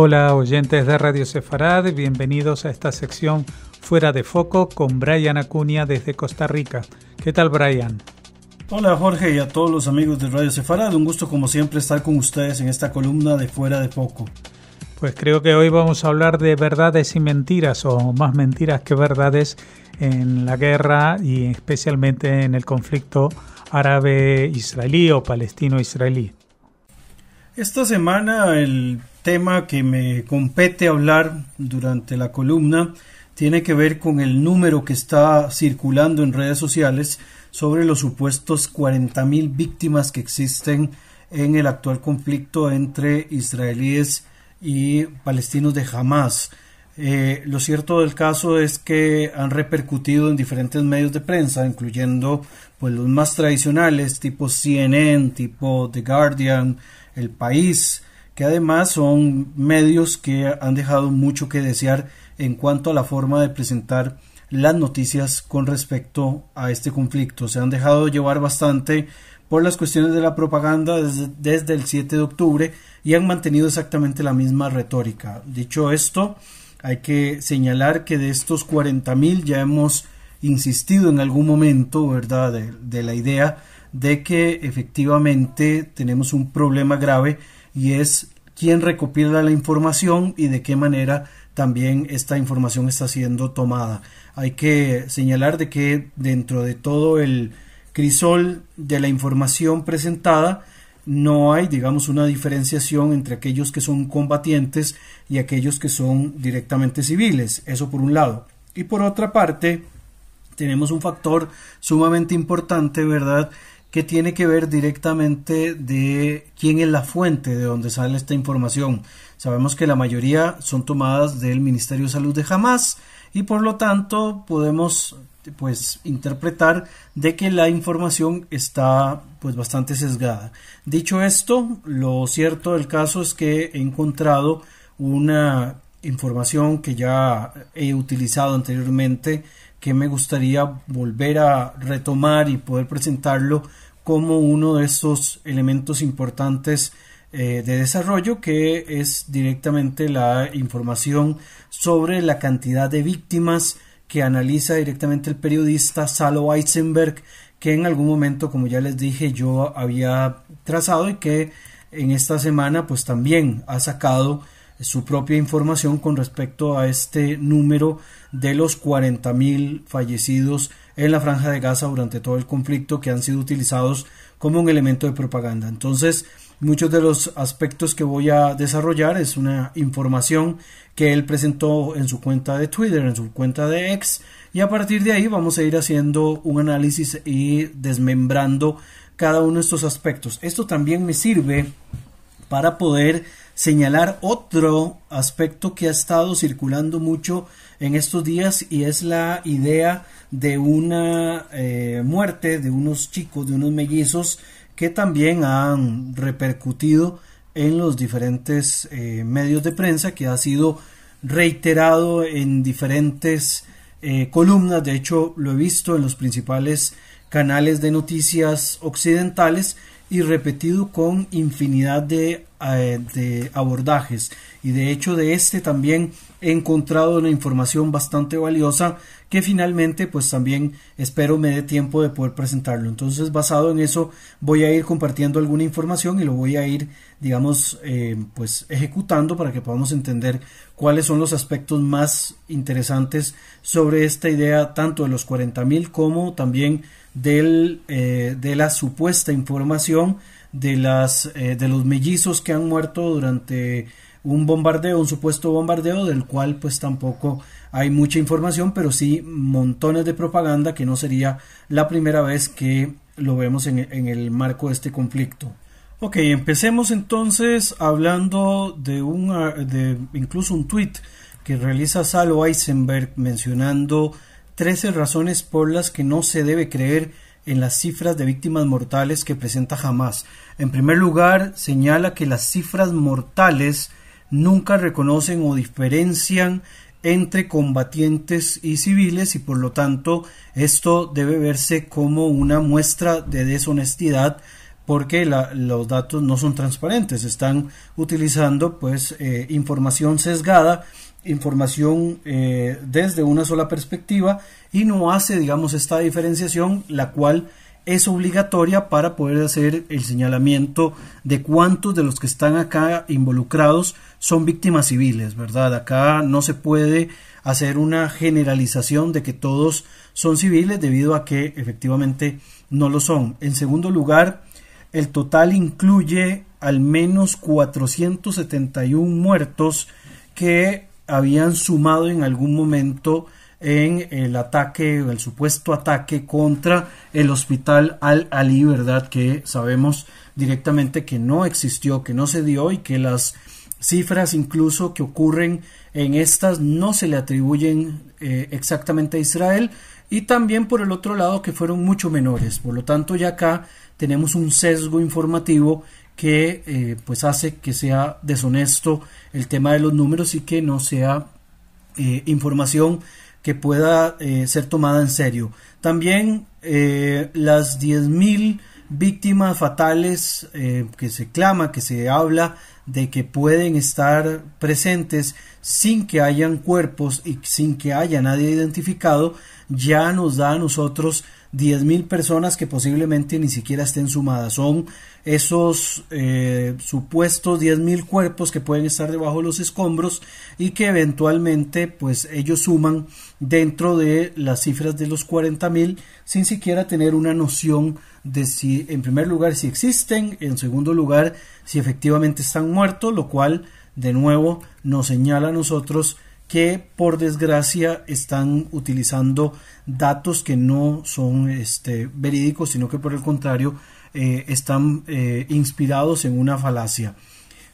Hola oyentes de Radio Sefarad, bienvenidos a esta sección Fuera de Foco con Brian Acuña desde Costa Rica. ¿Qué tal Brian? Hola Jorge y a todos los amigos de Radio Sefarad, un gusto como siempre estar con ustedes en esta columna de Fuera de Foco. Pues creo que hoy vamos a hablar de verdades y mentiras, o más mentiras que verdades, en la guerra y especialmente en el conflicto árabe-israelí o palestino-israelí. Esta semana el tema que me compete hablar durante la columna tiene que ver con el número que está circulando en redes sociales sobre los supuestos 40.000 víctimas que existen en el actual conflicto entre israelíes y palestinos de Hamas. Eh, lo cierto del caso es que han repercutido en diferentes medios de prensa, incluyendo pues, los más tradicionales, tipo CNN, tipo The Guardian, El País, que además son medios que han dejado mucho que desear en cuanto a la forma de presentar las noticias con respecto a este conflicto. Se han dejado llevar bastante por las cuestiones de la propaganda desde, el 7 de octubre y han mantenido exactamente la misma retórica. Dicho esto, hay que señalar que de estos 40.000 ya hemos insistido en algún momento, ¿verdad?, de la idea de que efectivamente tenemos un problema grave y es quién recopila la información y de qué manera también esta información está siendo tomada. Hay que señalar de que dentro de todo el crisol de la información presentada no hay, digamos, una diferenciación entre aquellos que son combatientes y aquellos que son directamente civiles. Eso por un lado. Y por otra parte, tenemos un factor sumamente importante, ¿verdad? que tiene que ver directamente de quién es la fuente de donde sale esta información. Sabemos que la mayoría son tomadas del Ministerio de Salud de Hamas y por lo tanto podemos pues interpretar de que la información está pues bastante sesgada. Dicho esto, lo cierto del caso es que he encontrado una información que ya he utilizado anteriormente que me gustaría volver a retomar y poder presentarlo como uno de esos elementos importantes eh, de desarrollo que es directamente la información sobre la cantidad de víctimas que analiza directamente el periodista Salo Weisenberg que en algún momento como ya les dije yo había trazado y que en esta semana pues también ha sacado su propia información con respecto a este número de los 40.000 fallecidos en la franja de Gaza durante todo el conflicto que han sido utilizados como un elemento de propaganda. Entonces, muchos de los aspectos que voy a desarrollar es una información que él presentó en su cuenta de Twitter, en su cuenta de X, y a partir de ahí vamos a ir haciendo un análisis y desmembrando cada uno de estos aspectos. Esto también me sirve para poder señalar otro aspecto que ha estado circulando mucho en estos días y es la idea de una eh, muerte de unos chicos, de unos mellizos que también han repercutido en los diferentes eh, medios de prensa, que ha sido reiterado en diferentes eh, columnas, de hecho lo he visto en los principales canales de noticias occidentales y repetido con infinidad de eh, de abordajes y de hecho de este también he encontrado una información bastante valiosa que finalmente pues también espero me dé tiempo de poder presentarlo entonces basado en eso voy a ir compartiendo alguna información y lo voy a ir digamos eh, pues ejecutando para que podamos entender cuáles son los aspectos más interesantes sobre esta idea tanto de los 40.000 como también del, eh, de la supuesta información de, las, eh, de los mellizos que han muerto durante un bombardeo, un supuesto bombardeo del cual pues tampoco hay mucha información, pero sí montones de propaganda que no sería la primera vez que lo vemos en, el marco de este conflicto. Ok, empecemos entonces hablando de, un, de incluso un tweet que realiza Salo Eisenberg mencionando 13 razones por las que no se debe creer en las cifras de víctimas mortales que presenta jamás... En primer lugar, señala que las cifras mortales nunca reconocen o diferencian entre combatientes y civiles y por lo tanto esto debe verse como una muestra de deshonestidad porque los datos no son transparentes, están utilizando pues eh, información sesgada, información eh, desde una sola perspectiva y no hace, digamos, esta diferenciación, la cual es obligatoria para poder hacer el señalamiento de cuántos de los que están acá involucrados son víctimas civiles, ¿verdad? Acá no se puede hacer una generalización de que todos son civiles debido a que efectivamente no lo son. En segundo lugar, el total incluye al menos 471 muertos que habían sumado en algún momento en el ataque, el supuesto ataque contra el hospital Al-Ali, ¿verdad? Que sabemos directamente que no existió, que no se dio y que las cifras incluso que ocurren en estas no se le atribuyen eh, exactamente a Israel y también por el otro lado que fueron mucho menores. Por lo tanto, ya acá tenemos un sesgo informativo que eh, pues hace que sea deshonesto el tema de los números y que no sea eh, información que pueda eh, ser tomada en serio. También eh, las las 10.000 víctimas fatales eh, que se clama, que se habla de que pueden estar presentes sin que hayan cuerpos y sin que haya nadie identificado, ya nos da a nosotros diez mil personas que posiblemente ni siquiera estén sumadas. Son esos eh, supuestos supuestos mil cuerpos que pueden estar debajo de los escombros y que eventualmente pues ellos suman dentro de las cifras de los mil sin siquiera tener una noción de si en primer lugar si existen, en segundo lugar si efectivamente están muertos, lo cual de nuevo nos señala a nosotros que por desgracia están utilizando datos que no son este, verídicos, sino que por el contrario eh, están eh, inspirados en una falacia.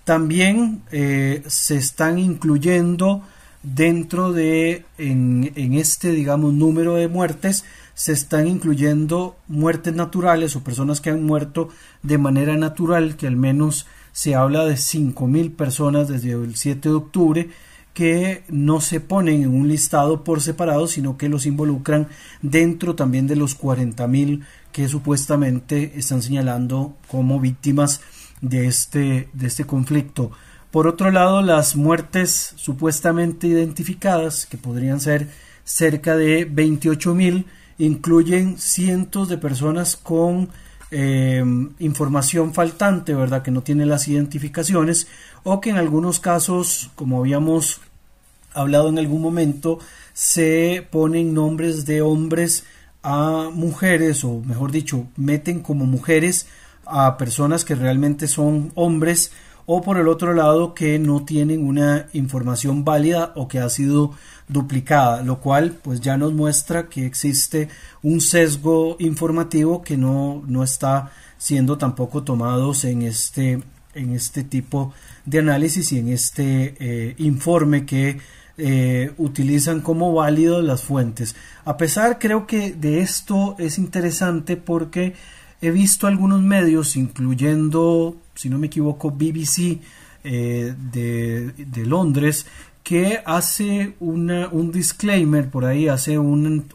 También eh, se están incluyendo dentro de, en, en este, digamos, número de muertes, se están incluyendo muertes naturales o personas que han muerto de manera natural, que al menos se habla de 5.000 personas desde el 7 de octubre, que no se ponen en un listado por separado, sino que los involucran dentro también de los 40.000 que supuestamente están señalando como víctimas de este, de este conflicto. Por otro lado, las muertes supuestamente identificadas, que podrían ser cerca de 28.000, incluyen cientos de personas con Em, información faltante, ¿verdad? Que no tiene las identificaciones o que en algunos casos, como habíamos hablado en algún momento, se ponen nombres de hombres a mujeres o mejor dicho, meten como mujeres a personas que realmente son hombres o por el otro lado que no tienen una información válida o que ha sido duplicada, lo cual pues ya nos muestra que existe un sesgo informativo que no, no está siendo tampoco tomados en este, en este tipo de análisis y en este eh, informe que eh, utilizan como válidos las fuentes. A pesar creo que de esto es interesante porque he visto algunos medios, incluyendo si no me equivoco, BBC eh, de, Londres, que hace una, un disclaimer por ahí, hace una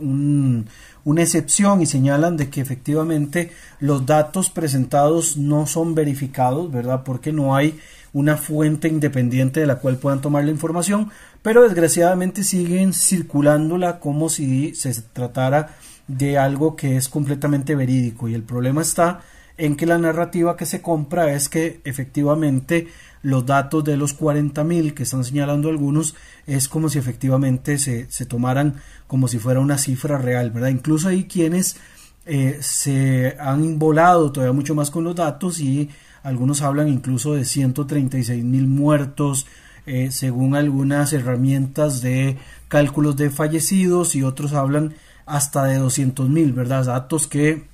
excepción y señalan de que efectivamente los datos presentados no son verificados, ¿verdad? Porque no hay una fuente independiente de la cual puedan tomar la información, pero desgraciadamente siguen circulándola como si se tratara de algo que es completamente verídico y el problema está en que la narrativa que se compra es que efectivamente los datos de los 40.000 que están señalando algunos es como si efectivamente se, tomaran como si fuera una cifra real, ¿verdad? Incluso hay quienes eh, se han volado todavía mucho más con los datos y algunos hablan incluso de 136.000 muertos, eh, según algunas herramientas de cálculos de fallecidos y otros hablan hasta de 200.000, ¿verdad? Datos que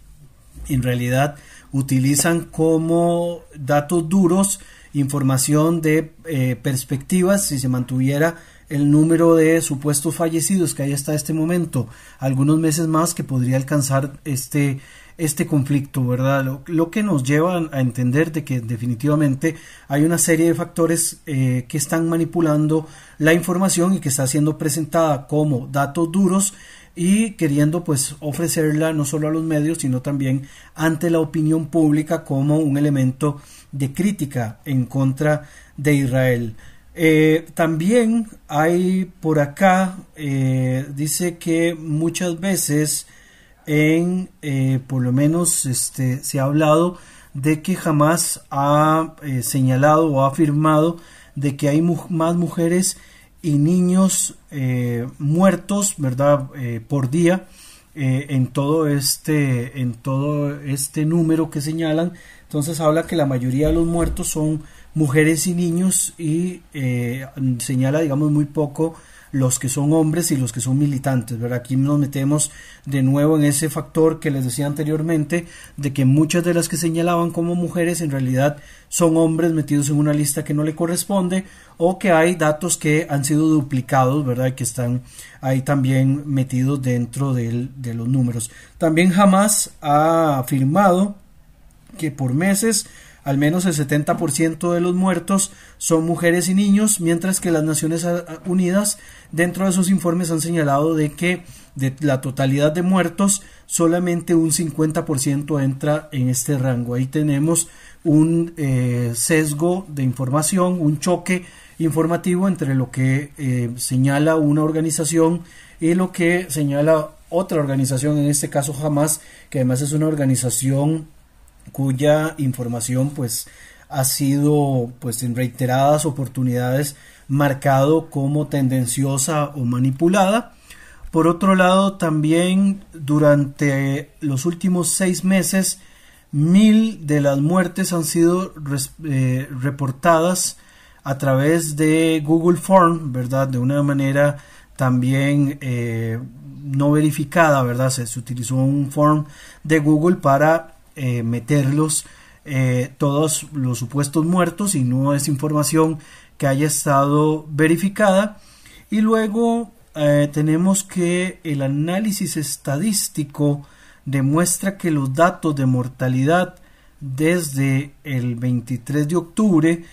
en realidad utilizan como datos duros información de eh, perspectivas si se mantuviera el número de supuestos fallecidos que hay hasta este momento, algunos meses más que podría alcanzar este, este conflicto, ¿verdad? Lo, lo que nos lleva a entender de que definitivamente hay una serie de factores eh, que están manipulando la información y que está siendo presentada como datos duros y queriendo pues ofrecerla no solo a los medios sino también ante la opinión pública como un elemento de crítica en contra de Israel. Eh, también hay por acá, eh, dice que muchas veces en, eh, por lo menos este, se ha hablado de que jamás ha señalado o ha afirmado de que hay más mujeres y niños eh, muertos, ¿verdad? Eh, por día eh, en, todo este, en todo este número que señalan. Entonces habla que la mayoría de los muertos son mujeres y niños y señala, digamos, muy poco los que son hombres y los que son militantes, ¿verdad? Aquí nos metemos de nuevo en ese factor que les decía anteriormente, de que muchas de las que señalaban como mujeres en realidad son hombres metidos en una lista que no le corresponde o que hay datos que han sido duplicados, ¿verdad? que están ahí también metidos dentro de los números. También jamás ha afirmado que por meses al menos el 70% de los muertos son mujeres y niños, mientras que las Naciones Unidas dentro de sus informes han señalado de que de la totalidad de muertos solamente un 50% entra en este rango. Ahí tenemos un eh, sesgo de información, un choque informativo entre lo que eh, señala una organización y lo que señala otra organización, en este caso jamás, que además es una organización cuya información pues ha sido pues en reiteradas oportunidades marcado como tendenciosa o manipulada. Por otro lado, también durante los últimos seis meses, mil de las muertes han sido eh, reportadas a través de Google Form, ¿verdad? De una manera también eh, no verificada, ¿verdad? se utilizó un form de Google para eh, meterlos eh, todos los supuestos muertos y no es información que haya estado verificada. Y luego eh, tenemos que el análisis estadístico demuestra que los datos de mortalidad desde el 23 de octubre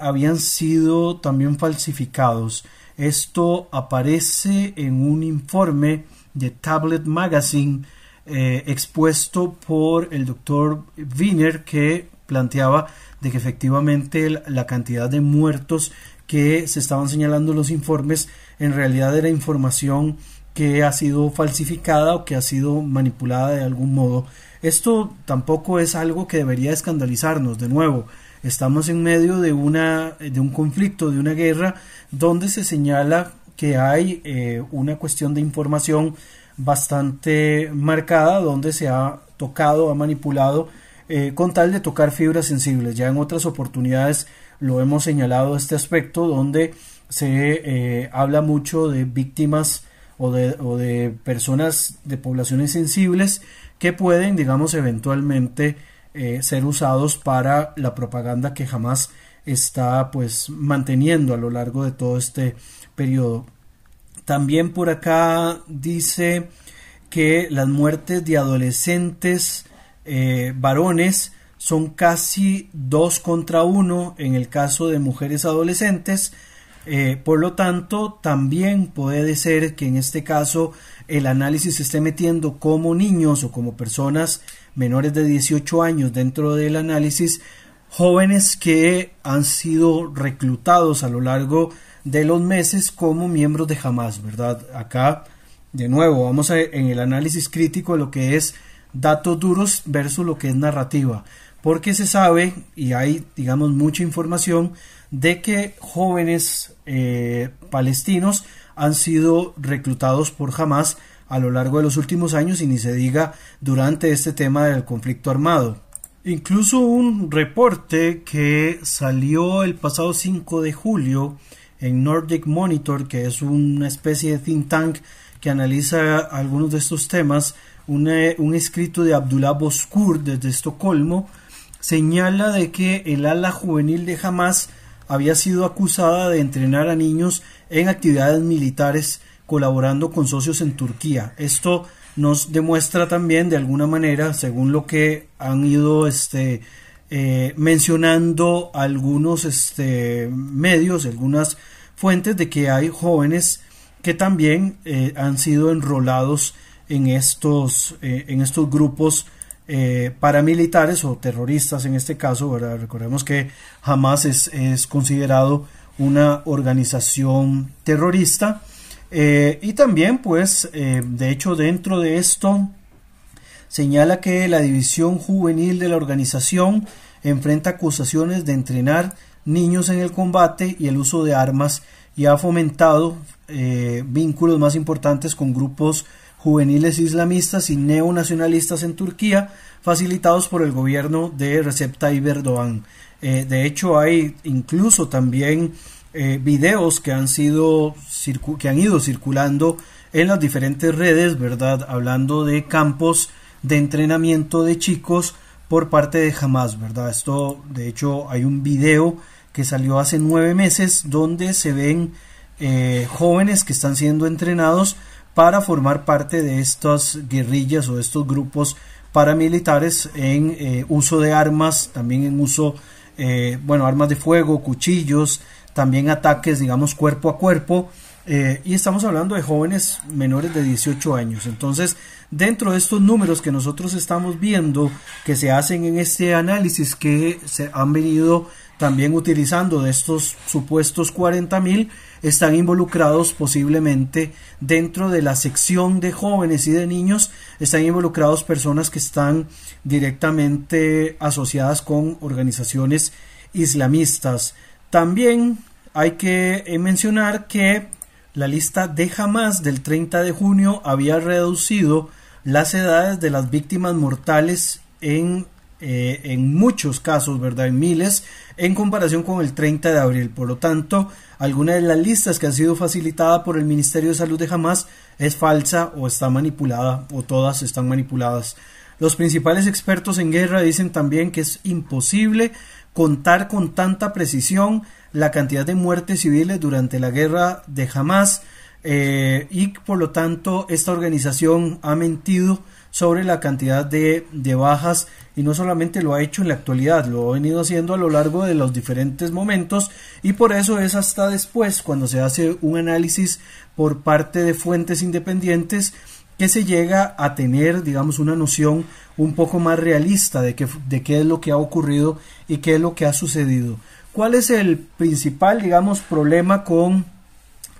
habían sido también falsificados. Esto aparece en un informe de Tablet Magazine eh, expuesto por el doctor Wiener que planteaba de que efectivamente la cantidad de muertos que se estaban señalando los informes en realidad era información que ha sido falsificada o que ha sido manipulada de algún modo. Esto tampoco es algo que debería escandalizarnos, de nuevo. Estamos en medio de, una, de un conflicto, de una guerra, donde se señala que hay eh, una cuestión de información bastante marcada donde se ha tocado, ha manipulado eh, con tal de tocar fibras sensibles. Ya en otras oportunidades lo hemos señalado este aspecto donde se eh, habla mucho de víctimas o de, o de, personas de poblaciones sensibles que pueden, digamos, eventualmente eh, ser usados para la propaganda que jamás está pues manteniendo a lo largo de todo este periodo. También por acá dice que las muertes de adolescentes eh, varones son casi dos contra uno en el caso de mujeres adolescentes. Eh, por lo tanto, también puede ser que en este caso el análisis se esté metiendo como niños o como personas menores de 18 años dentro del análisis, jóvenes que han sido reclutados a lo largo de de los meses como miembros de Hamas, ¿verdad? Acá, de nuevo, vamos a, en el análisis crítico de lo que es datos duros versus lo que es narrativa, porque se sabe y hay, digamos, mucha información de que jóvenes eh, palestinos han sido reclutados por Hamas a lo largo de los últimos años y ni se diga durante este tema del conflicto armado. Incluso un reporte que salió el pasado 5 de julio en Nordic Monitor, que es una especie de think tank que analiza algunos de estos temas, un, escrito de Abdullah Boskur desde Estocolmo señala de que el ala juvenil de Hamas había sido acusada de entrenar a niños en actividades militares colaborando con socios en Turquía. Esto nos demuestra también de alguna manera, según lo que han ido este, eh, mencionando algunos este, medios, algunas fuentes de que hay jóvenes que también eh, han sido enrolados en estos, eh, en estos grupos eh, paramilitares o terroristas en este caso, recordemos que jamás es, es considerado una organización terrorista y también pues de hecho dentro de esto señala que la división juvenil de la organización enfrenta acusaciones de entrenar niños en el combate y el uso de armas y ha fomentado eh, vínculos más importantes con grupos juveniles islamistas y neonacionalistas en Turquía, facilitados por el gobierno de Recep Tayyip Erdogan. Eh, de hecho, hay incluso también eh, videos que han, sido, que han ido circulando en las diferentes redes, ¿verdad? Hablando de campos de entrenamiento de chicos por parte de Hamas, ¿verdad? Esto, de hecho, hay un video que salió hace nueve meses, donde se ven eh, jóvenes que están siendo entrenados para formar parte de estas guerrillas o de estos grupos paramilitares en eh, uso de armas, también en uso, eh, bueno, armas de fuego, cuchillos, también ataques, digamos, cuerpo a cuerpo. y estamos hablando de jóvenes menores de 18 años. Entonces, dentro de estos números que nosotros estamos viendo, que se hacen en este análisis que se han venido también utilizando de estos supuestos 40.000, están involucrados posiblemente dentro de la sección de jóvenes y de niños, están involucrados personas que están directamente asociadas con organizaciones islamistas. También hay que eh, mencionar que la lista de jamás del 30 de junio había reducido las edades de las víctimas mortales en eh, en muchos casos, ¿verdad? En miles, en comparación con el 30 de abril. Por lo tanto, alguna de las listas que ha sido facilitada por el Ministerio de Salud de Hamas es falsa o está manipulada o todas están manipuladas. Los principales expertos en guerra dicen también que es imposible contar con tanta precisión la cantidad de muertes civiles durante la guerra de Hamas eh, y por lo tanto esta organización ha mentido sobre la cantidad de, de bajas y no solamente lo ha hecho en la actualidad, lo ha venido haciendo a lo largo de los diferentes momentos y por eso es hasta después cuando se hace un análisis por parte de fuentes independientes que se llega a tener, digamos, una noción un poco más realista de, que, de qué es lo que ha ocurrido y qué es lo que ha sucedido. ¿Cuál es el principal, digamos, problema con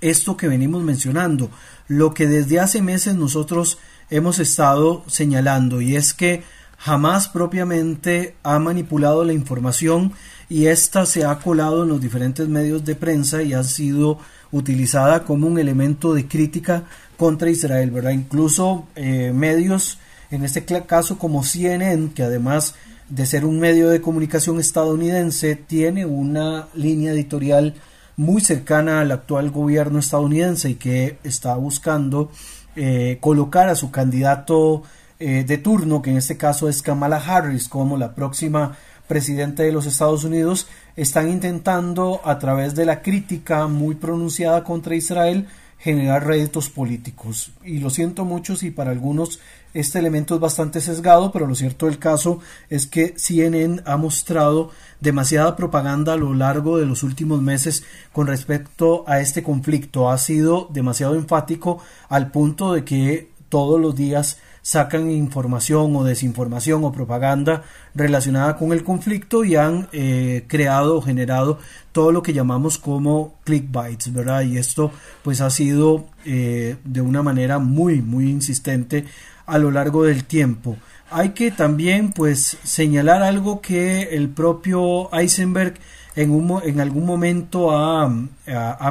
esto que venimos mencionando? Lo que desde hace meses nosotros hemos estado señalando y es que jamás propiamente ha manipulado la información y ésta se ha colado en los diferentes medios de prensa y ha sido utilizada como un elemento de crítica contra Israel, ¿verdad? Incluso eh, medios, en este caso como CNN, que además de ser un medio de comunicación estadounidense, tiene una línea editorial muy cercana al actual gobierno estadounidense y que está buscando eh, colocar a su candidato eh, de turno, que en este caso es Kamala Harris, como la próxima presidenta de los Estados Unidos, están intentando, a través de la crítica muy pronunciada contra Israel, generar réditos políticos. Y lo siento mucho si para algunos este elemento es bastante sesgado, pero lo cierto del caso es que CNN ha mostrado demasiada propaganda a lo largo de los últimos meses con respecto a este conflicto. Ha sido demasiado enfático al punto de que todos los días sacan información o desinformación o propaganda relacionada con el conflicto y han eh, creado o generado todo lo que llamamos como clickbites, ¿verdad? Y esto pues ha sido eh, de una manera muy, muy insistente a lo largo del tiempo. Hay que también pues señalar algo que el propio Eisenberg en, en algún momento ha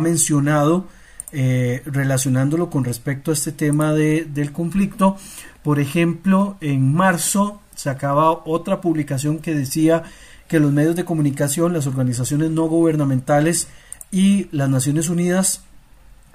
mencionado, eh, relacionándolo con respecto a este tema de, del conflicto. Por ejemplo, en marzo se acaba otra publicación que decía que los medios de comunicación, las organizaciones no gubernamentales y las Naciones Unidas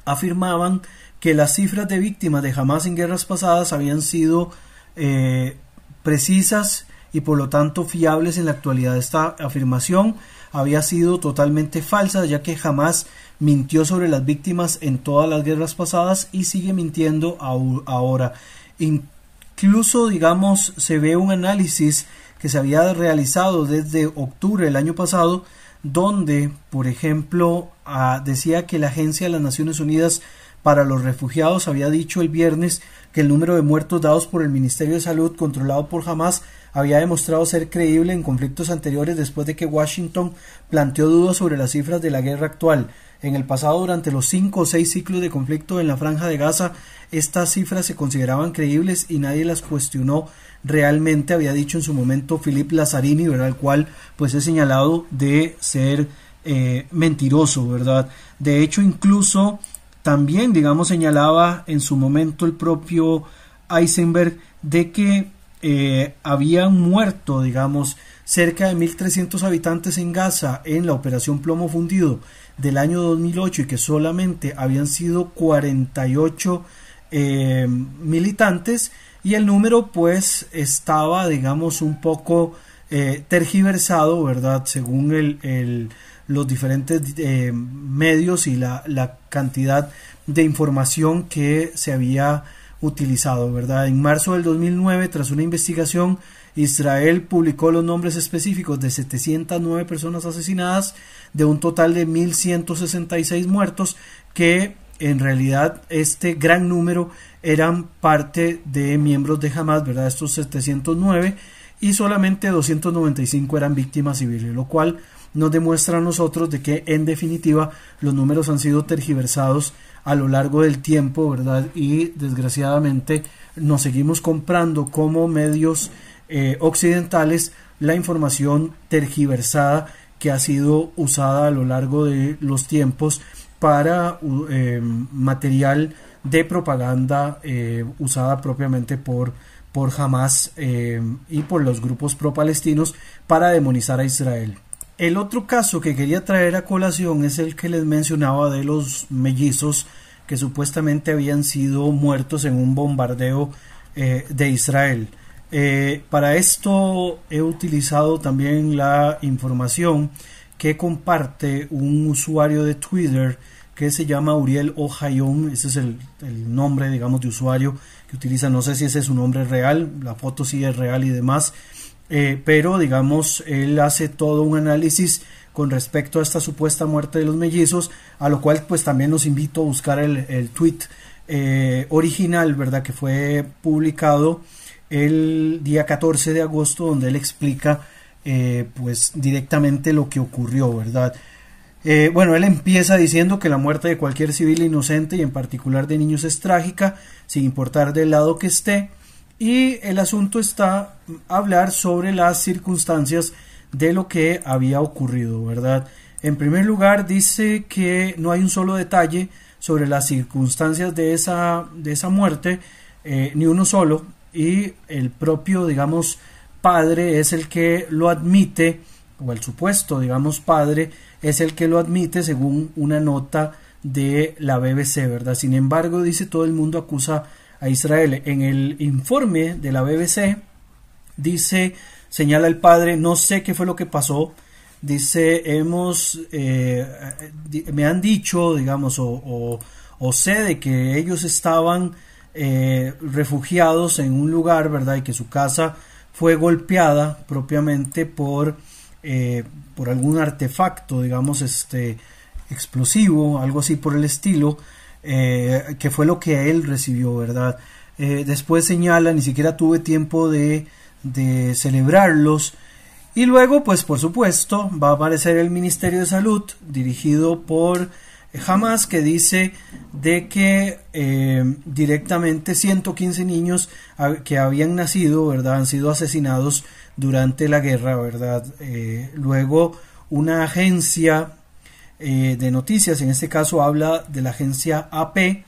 afirmaban que las cifras de víctimas de jamás en guerras pasadas habían sido eh, precisas y por lo tanto fiables en la actualidad. Esta afirmación había sido totalmente falsa ya que jamás mintió sobre las víctimas en todas las guerras pasadas y sigue mintiendo ahora. Incluso, digamos, se ve un análisis que se había realizado desde octubre del año pasado, donde, por ejemplo, ah, decía que la Agencia de las Naciones Unidas para los Refugiados había dicho el viernes que el número de muertos dados por el Ministerio de Salud controlado por jamás había demostrado ser creíble en conflictos anteriores después de que Washington planteó dudas sobre las cifras de la guerra actual. En el pasado, durante los cinco o seis ciclos de conflicto en la franja de Gaza, estas cifras se consideraban creíbles y nadie las cuestionó realmente, había dicho en su momento Philip Lazzarini, ¿verdad? el cual pues he señalado de ser eh, mentiroso, ¿verdad? De hecho, incluso también, digamos, señalaba en su momento el propio Eisenberg de que eh, habían muerto, digamos, cerca de 1.300 habitantes en Gaza en la operación plomo fundido del año 2008 y que solamente habían sido 48 eh, militantes y el número pues estaba, digamos, un poco eh, tergiversado, ¿verdad? Según el, los diferentes medios y la, la cantidad de información que se había utilizado, ¿verdad? En marzo del 2009, tras una investigación, Israel publicó los nombres específicos de 709 personas asesinadas, de un total de 1.166 muertos, que en realidad este gran número eran parte de miembros de Hamas, ¿verdad? Estos 709 y solamente 295 eran víctimas civiles, lo cual nos demuestra a nosotros de que en definitiva los números han sido tergiversados a lo largo del tiempo, ¿verdad? Y desgraciadamente nos seguimos comprando como medios eh, occidentales la información tergiversada que ha sido usada a lo largo de los tiempos para eh, material de propaganda eh, usada propiamente por, por Hamas y por los grupos pro-palestinos para demonizar a Israel. El otro caso que quería traer a colación es el que les mencionaba de los mellizos que supuestamente habían sido muertos en un bombardeo eh, de Israel. Eh, para esto he utilizado también la información que comparte un usuario de Twitter que se llama Uriel Ojayón, ese es el, el, nombre, digamos, de usuario que utiliza, no sé si ese es su nombre real, la foto sí es real y demás, eh, pero digamos, él hace todo un análisis con respecto a esta supuesta muerte de los mellizos, a lo cual pues también los invito a buscar el, el tweet eh, original, ¿verdad? Que fue publicado el día 14 de agosto, donde él explica eh, pues directamente lo que ocurrió, ¿verdad? bueno, él empieza diciendo que la muerte de cualquier civil inocente y en particular de niños es trágica, sin importar del lado que esté. Y el asunto está hablar sobre las circunstancias de lo que había ocurrido, ¿verdad? En primer lugar, dice que no hay un solo detalle sobre las circunstancias de esa, de esa muerte, eh, ni uno solo, y el propio, digamos, padre es el que lo admite, o el supuesto, digamos, padre es el que lo admite según una nota de la BBC, ¿verdad? Sin embargo, dice todo el mundo acusa a Israel. En el informe de la BBC dice, señala el padre, no sé qué fue lo que pasó. Dice, hemos, eh, eh, me han dicho, digamos, o, o, sé de que ellos estaban eh, refugiados en un lugar, ¿verdad? Y que su casa fue golpeada propiamente por, por algún artefacto, digamos, este, explosivo, algo así por el estilo eh, que fue lo que él recibió, ¿verdad? Eh, después señala, ni siquiera tuve tiempo de, de celebrarlos. Y luego, pues por supuesto, va a aparecer el Ministerio de Salud, dirigido por eh, Hamas, que dice de que directamente 115 niños que habían nacido, ¿verdad? Han sido asesinados durante la guerra, ¿verdad? luego, una agencia eh, de noticias, en este caso habla de la agencia AP,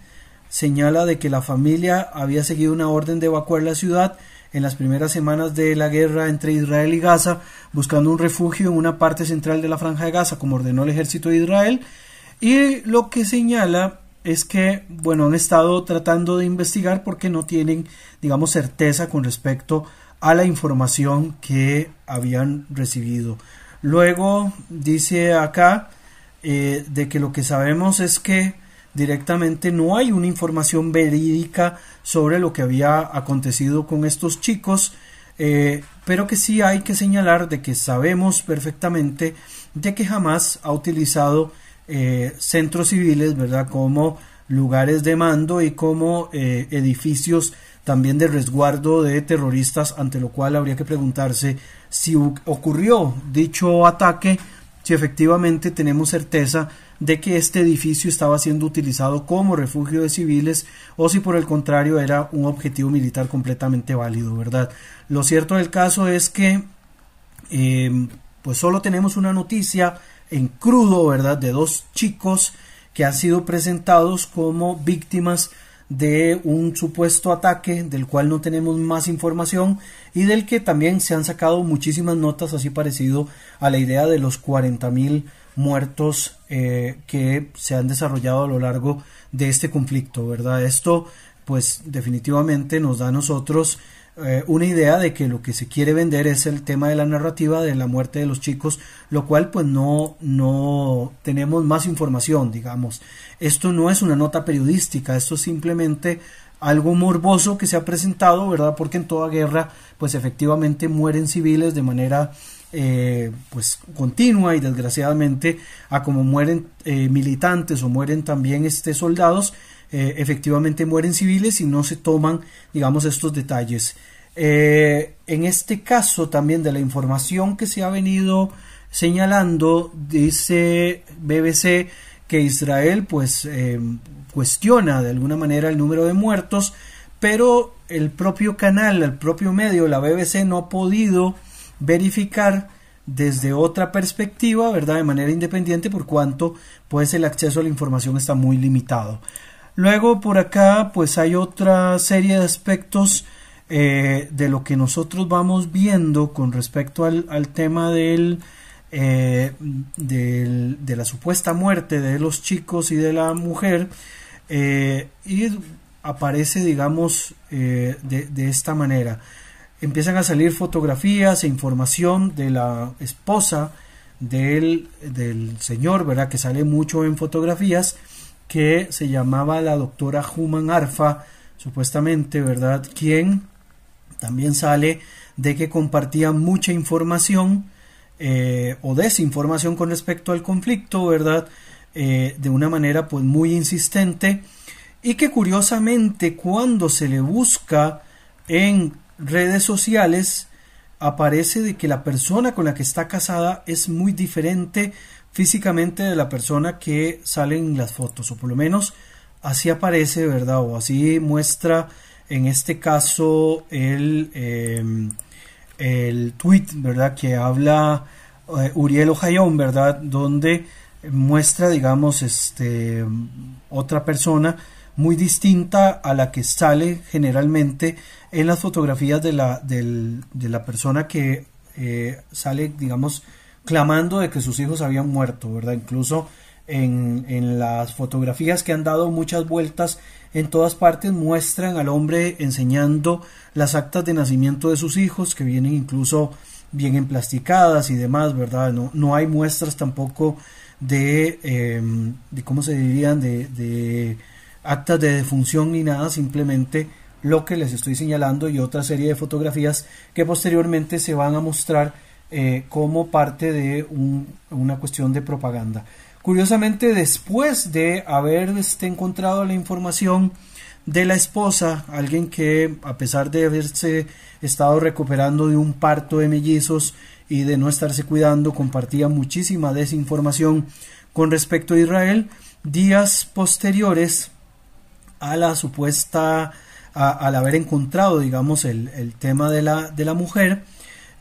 señala de que la familia había seguido una orden de evacuar la ciudad en las primeras semanas de la guerra entre Israel y Gaza, buscando un refugio en una parte central de la franja de Gaza, como ordenó el ejército de Israel. Y lo que señala es que, bueno, han estado tratando de investigar porque no tienen, digamos, certeza con respecto a la información que habían recibido. Luego dice acá eh, de que lo que sabemos es que directamente no hay una información verídica sobre lo que había acontecido con estos chicos, eh, pero que sí hay que señalar de que sabemos perfectamente de que jamás ha utilizado eh, centros civiles, ¿verdad? Como lugares de mando y como edificios también de resguardo de terroristas, ante lo cual habría que preguntarse si ocurrió dicho ataque efectivamente tenemos certeza de que este edificio estaba siendo utilizado como refugio de civiles o si por el contrario era un objetivo militar completamente válido, ¿verdad? Lo cierto del caso es que em, pues solo tenemos una noticia en crudo, ¿verdad? De dos chicos que han sido presentados como víctimas de un supuesto ataque del cual no tenemos más información y del que también se han sacado muchísimas notas así parecido a la idea de los 40.000 muertos eh, que se han desarrollado a lo largo de este conflicto, ¿verdad? Esto pues definitivamente nos da a nosotros eh, una idea de que lo que se quiere vender es el tema de la narrativa de la muerte de los chicos, lo cual pues no, no tenemos más información, digamos. Esto no es una nota periodística, esto es simplemente algo morboso que se ha presentado, ¿verdad? Porque en toda guerra, pues efectivamente mueren civiles de manera eh, pues continua y desgraciadamente a como mueren eh, militantes o mueren también este soldados eh, efectivamente mueren civiles y no se toman digamos estos detalles en este caso también de la información que se ha venido señalando dice BBC que Israel pues eh, cuestiona de alguna manera el número de muertos, pero el propio canal, el propio medio, la BBC no ha podido verificar desde otra perspectiva, ¿verdad? De manera independiente, por cuanto pues el acceso a la información está muy limitado. Luego por acá pues hay otra serie de aspectos eh, de lo que nosotros vamos viendo con respecto al, al tema del eh, de, la supuesta muerte de los chicos y de la mujer eh, y aparece digamos eh, de, esta manera empiezan a salir fotografías e información de la esposa del, del señor verdad que sale mucho en fotografías que se llamaba la doctora Human Arfa supuestamente verdad quien también sale de que compartía mucha información eh, o desinformación con respecto al conflicto, ¿verdad? Eh, de una manera pues muy insistente y que curiosamente cuando se le busca en redes sociales aparece de que la persona con la que está casada es muy diferente físicamente de la persona que salen en las fotos o por lo menos así aparece verdad o así muestra en este caso el em, el tweet, ¿verdad? Que habla eh, Uriel Ojayón, ¿verdad? Donde muestra, digamos, este, otra persona muy distinta a la que sale generalmente en las fotografías de la, del, de la persona que eh, sale, digamos, clamando de que sus hijos habían muerto, ¿verdad? Incluso en, en las fotografías que han dado muchas vueltas en todas partes muestran al hombre enseñando las actas de nacimiento de sus hijos, que vienen incluso bien emplasticadas y demás, ¿verdad? No, no hay muestras tampoco de, em, de ¿cómo se dirían?, de, actas de defunción ni nada, simplemente lo que les estoy señalando y otra serie de fotografías que posteriormente se van a mostrar eh, como parte de una cuestión de propaganda. Curiosamente, después de haber este, encontrado la información de la esposa, alguien que a pesar de haberse estado recuperando de un parto de mellizos y de no estarse cuidando, compartía muchísima desinformación con respecto a Israel, días posteriores a la supuesta, al haber encontrado, digamos, el, tema de la, mujer,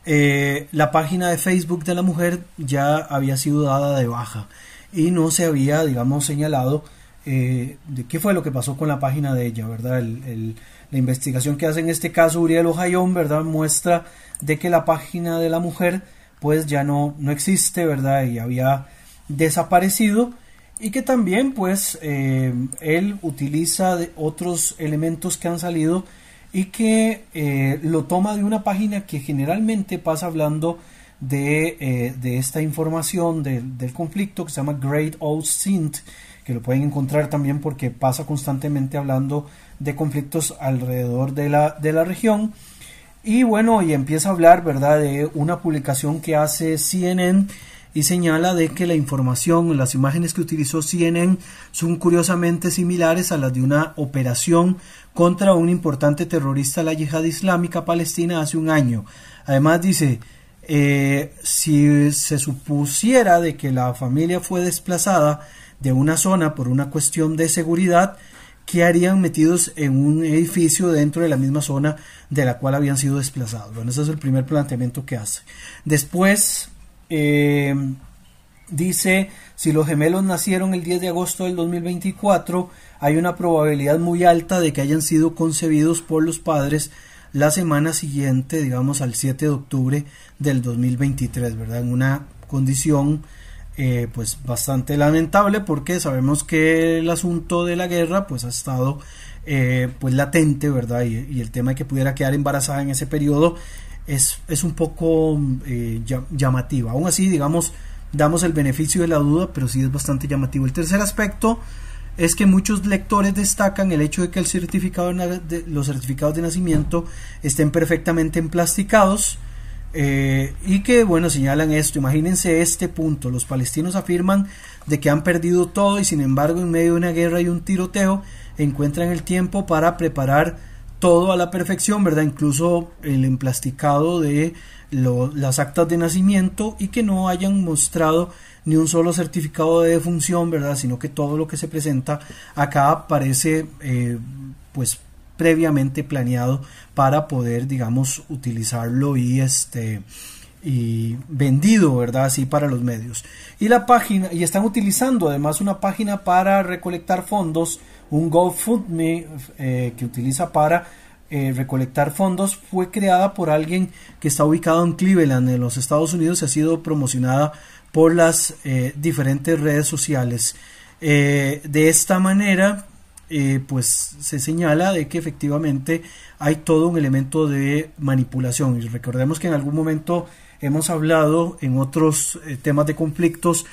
eh, la página de Facebook de la mujer ya había sido dada de baja y no se había, digamos, señalado eh, de qué fue lo que pasó con la página de ella, ¿verdad? la investigación que hace en este caso Uriel Ojayón, ¿verdad? Muestra de que la página de la mujer pues ya no, no existe, ¿verdad? Y había desaparecido y que también pues eh, él utiliza otros elementos que han salido y que eh, lo toma de una página que generalmente pasa hablando de, eh, de esta información del conflicto que se llama Great Old Synth, que lo pueden encontrar también porque pasa constantemente hablando de conflictos alrededor de la, de la región. Y bueno, y empieza a hablar, ¿verdad?, de una publicación que hace CNN y señala de que la información, las imágenes que utilizó CNN son curiosamente similares a las de una operación contra un importante terrorista la yihad islámica palestina hace un año. Además dice, eh, si se supusiera de que la familia fue desplazada de una zona por una cuestión de seguridad, ¿qué harían metidos en un edificio dentro de la misma zona de la cual habían sido desplazados? Bueno, ese es el primer planteamiento que hace. Después, eh, dice, si los gemelos nacieron el 10 de agosto del 2024, hay una probabilidad muy alta de que hayan sido concebidos por los padres la semana siguiente, digamos al 7 de octubre del 2023, ¿verdad? En una condición eh, pues bastante lamentable porque sabemos que el asunto de la guerra pues ha estado eh, pues latente, ¿verdad? Y, el tema de que pudiera quedar embarazada en ese periodo es, es un poco llamativo eh, llamativa. Aún así, digamos, damos el beneficio de la duda, pero sí es bastante llamativo. El tercer aspecto es que muchos lectores destacan el hecho de que el certificado de, los certificados de nacimiento estén perfectamente emplasticados eh, y que, bueno, señalan esto. Imagínense este punto. Los palestinos afirman de que han perdido todo y, sin embargo, en medio de una guerra y un tiroteo, encuentran el tiempo para preparar todo a la perfección, ¿verdad? Incluso el emplasticado de las actas de nacimiento y que no hayan mostrado ni un solo certificado de defunción, ¿verdad? Sino que todo lo que se presenta acá parece eh, pues previamente planeado para poder, digamos, utilizarlo y este y vendido, ¿verdad? Así para los medios. Y la página, y están utilizando además una página para recolectar fondos, un GoFundMe eh, que utiliza para eh, recolectar fondos, fue creada por alguien que está ubicado en Cleveland, en los Estados Unidos, y ha sido promocionada por las eh, diferentes redes sociales. Eh, de esta manera, eh, pues se señala de que efectivamente hay todo un elemento de manipulación. Y recordemos que en algún momento hemos hablado en otros temas de conflictos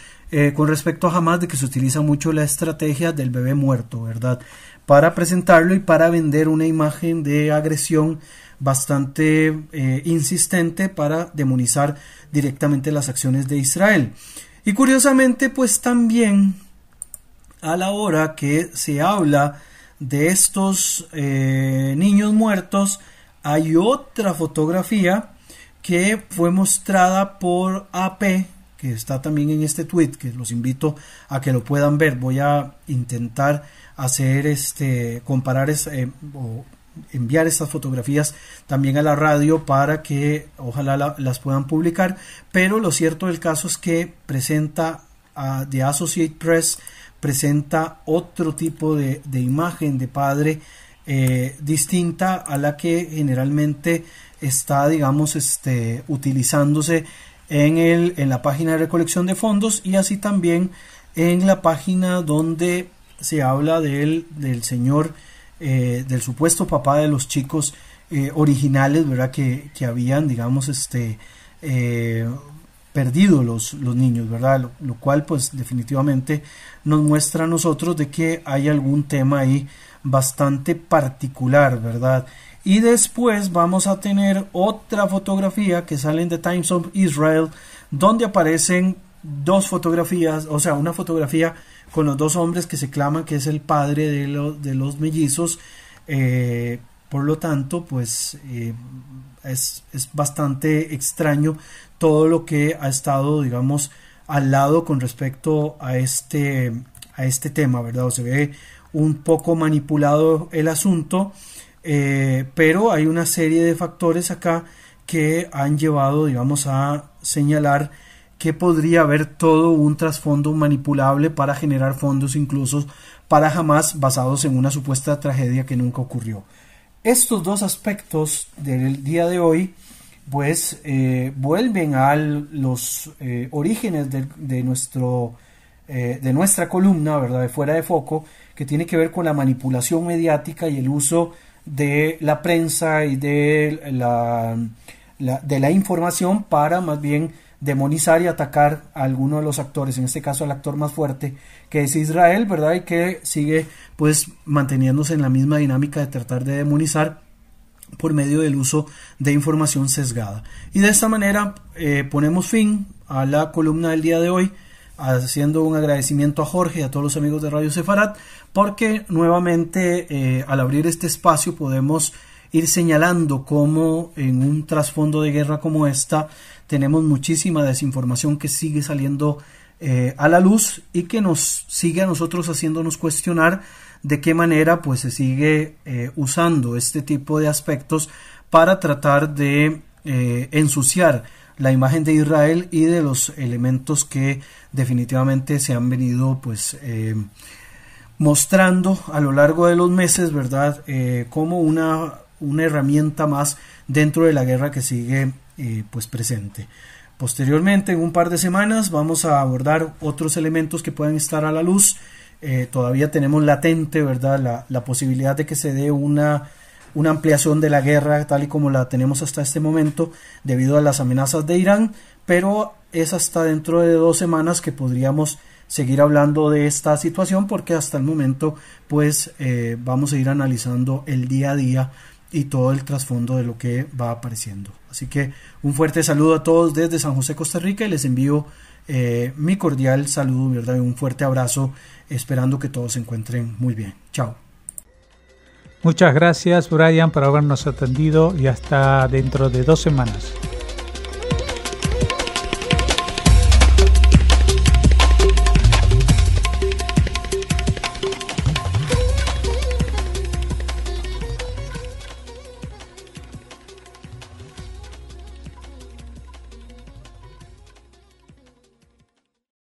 con respecto a jamás de que se utiliza mucho la estrategia del bebé muerto, ¿verdad? Para presentarlo y para vender una imagen de agresión bastante eh, insistente para demonizar directamente las acciones de Israel. Y curiosamente, pues también a la hora que se habla de estos eh, niños muertos, hay otra fotografía que fue mostrada por AP, que está también en este tweet, que los invito a que lo puedan ver. Voy a intentar hacer este, comparar eh, enviar estas fotografías también a la radio para que ojalá las puedan publicar. Pero lo cierto del caso es que presenta a The Associate Press presenta otro tipo de, imagen de padre eh, distinta a la que generalmente está, digamos, este, utilizándose en, el, en la página de recolección de fondos y así también en la página donde se habla del, del señor eh, del supuesto papá de los chicos eh, originales, ¿verdad? Que, que, habían, digamos, este, eh, perdido los, los, niños, ¿verdad? Lo, cual, pues, definitivamente nos muestra a nosotros de que hay algún tema ahí bastante particular, ¿verdad? Y después vamos a tener otra fotografía que sale en The Times of Israel, donde aparecen dos fotografías, o sea, una fotografía con los dos hombres que se claman que es el padre de, de los mellizos. Eh, por lo tanto, pues eh, es, bastante extraño todo lo que ha estado, digamos, al lado con respecto a este, a este tema, ¿verdad? se ve un poco manipulado el asunto, eh, pero hay una serie de factores acá que han llevado, digamos, a señalar que podría haber todo un trasfondo manipulable para generar fondos incluso para jamás basados en una supuesta tragedia que nunca ocurrió. Estos dos aspectos del día de hoy pues eh, vuelven a los eh, orígenes de, nuestro, eh, de nuestra columna, ¿verdad? De fuera de foco, que tiene que ver con la manipulación mediática y el uso de la prensa y de la de la información para más bien demonizar y atacar a alguno de los actores, en este caso al actor más fuerte, que es Israel, ¿verdad? Y que sigue pues manteniéndose en la misma dinámica de tratar de demonizar por medio del uso de información sesgada. Y de esta manera eh, ponemos fin a la columna del día de hoy, haciendo un agradecimiento a Jorge y a todos los amigos de Radio Sefarat, porque nuevamente eh, al abrir este espacio podemos ir señalando cómo en un trasfondo de guerra como esta tenemos muchísima desinformación que sigue saliendo eh, a la luz y que nos sigue a nosotros haciéndonos cuestionar de qué manera pues se sigue eh, usando este tipo de aspectos para tratar de eh, ensuciar la imagen de Israel y de los elementos que definitivamente se han venido pues mostrando a lo largo de los meses, ¿verdad? como una, una herramienta más dentro de la guerra que sigue eh, pues presente. Posteriormente, en un par de semanas, vamos a abordar otros elementos que pueden estar a la luz. Eh, todavía tenemos latente, ¿verdad?, la, posibilidad de que se dé una, una ampliación de la guerra tal y como la tenemos hasta este momento debido a las amenazas de Irán, pero es hasta dentro de dos semanas que podríamos seguir hablando de esta situación porque hasta el momento pues eh, vamos a ir analizando el día a día y todo el trasfondo de lo que va apareciendo. Así que un fuerte saludo a todos desde San José, Costa Rica y les envío eh, mi cordial saludo ¿verdad? un fuerte abrazo esperando que todos se encuentren muy bien. Chao. Muchas gracias Brian por habernos atendido y hasta dentro de dos semanas.